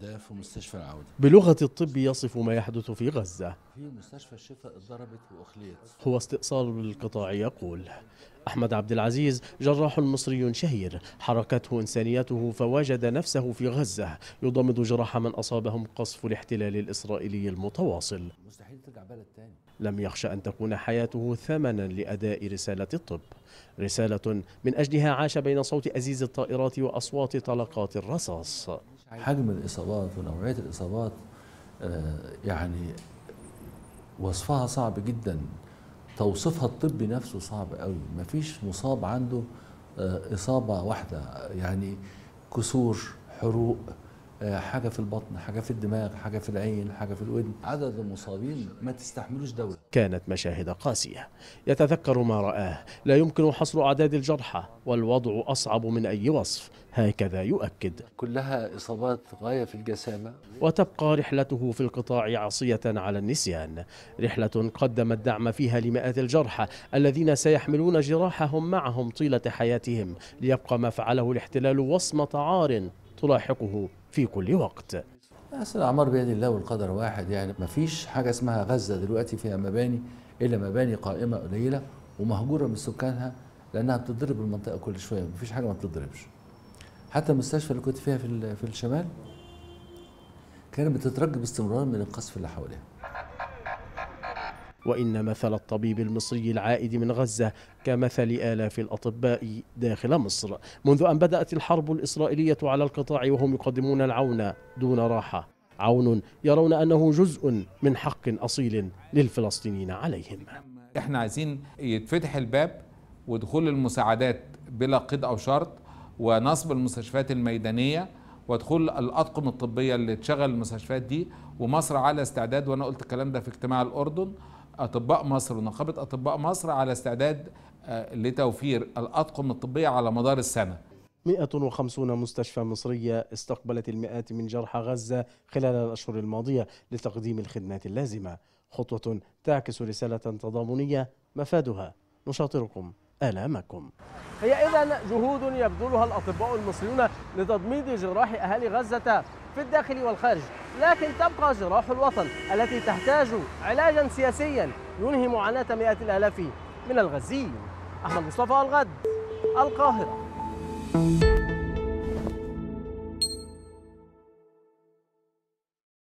ده في مستشفى العودة بلغة الطب يصف ما يحدث في غزة في مستشفى الشفاء اتضربت وأخليت هو استئصال للقطاع يقول أحمد عبد العزيز جراح مصري شهير حركته إنسانيته فوجد نفسه في غزة يضمد جراح من أصابهم قصف الاحتلال الإسرائيلي المتواصل مستحيل ترجع بلد تاني لم يخشى أن تكون حياته ثمنا لأداء رسالة الطب رسالة من أجلها عاش بين صوت أزيز الطائرات وأصوات طلقات الرصاص حجم الإصابات ونوعية الإصابات آه، يعني وصفها صعب جدا توصيفها الطبي نفسه صعب قوي مفيش مصاب عنده آه، إصابة واحدة يعني كسور حروق آه، حاجه في البطن حاجه في الدماغ حاجه في العين حاجه في الودن عدد المصابين ما تستحملوش دوله كانت مشاهد قاسيه يتذكر ما رآه لا يمكن حصر اعداد الجرحى والوضع اصعب من اي وصف هكذا يؤكد كلها اصابات غايه في الجسامه وتبقى رحلته في القطاع عصيه على النسيان رحله قدم الدعم فيها لمئات الجرحى الذين سيحملون جراحهم معهم طيله حياتهم ليبقى ما فعله الاحتلال وصمه عار تلاحقه في كل وقت أصل الأعمار بيد الله والقدر واحد يعني ما فيش حاجة اسمها غزة دلوقتي فيها مباني إلا مباني قائمة قليلة ومهجورة من سكانها لأنها بتضرب المنطقة كل شوية ما فيش حاجة ما بتضربش حتى المستشفى اللي كنت فيها في, في الشمال كانت بتترج باستمرار من القصف اللي حواليها وإن مثل الطبيب المصري العائد من غزة كمثل آلاف الأطباء داخل مصر منذ أن بدأت الحرب الإسرائيلية على القطاع وهم يقدمون العون دون راحة عون يرون أنه جزء من حق أصيل للفلسطينيين عليهم احنا عايزين يتفتح الباب ودخول المساعدات بلا قيد أو شرط ونصب المستشفيات الميدانية ودخول الأطقم الطبية اللي تشغل المستشفيات دي ومصر على استعداد وأنا قلت الكلام ده في اجتماع الأردن اطباء مصر ونقابه اطباء مصر على استعداد آه، لتوفير الاطقم الطبيه على مدار السنه 150 مستشفى مصرية استقبلت المئات من جرحى غزة خلال الأشهر الماضية لتقديم الخدمات اللازمة خطوة تعكس رسالة تضامنية مفادها نشاطركم آلامكم هي إذا جهود يبذلها الأطباء المصريون لتضميد جراح أهالي غزة في الداخل والخارج لكن تبقى جراح الوطن التي تحتاج علاجا سياسيا ينهي معاناة مئات الآلاف من الغزيين أحمد مصطفى الغد القاهرة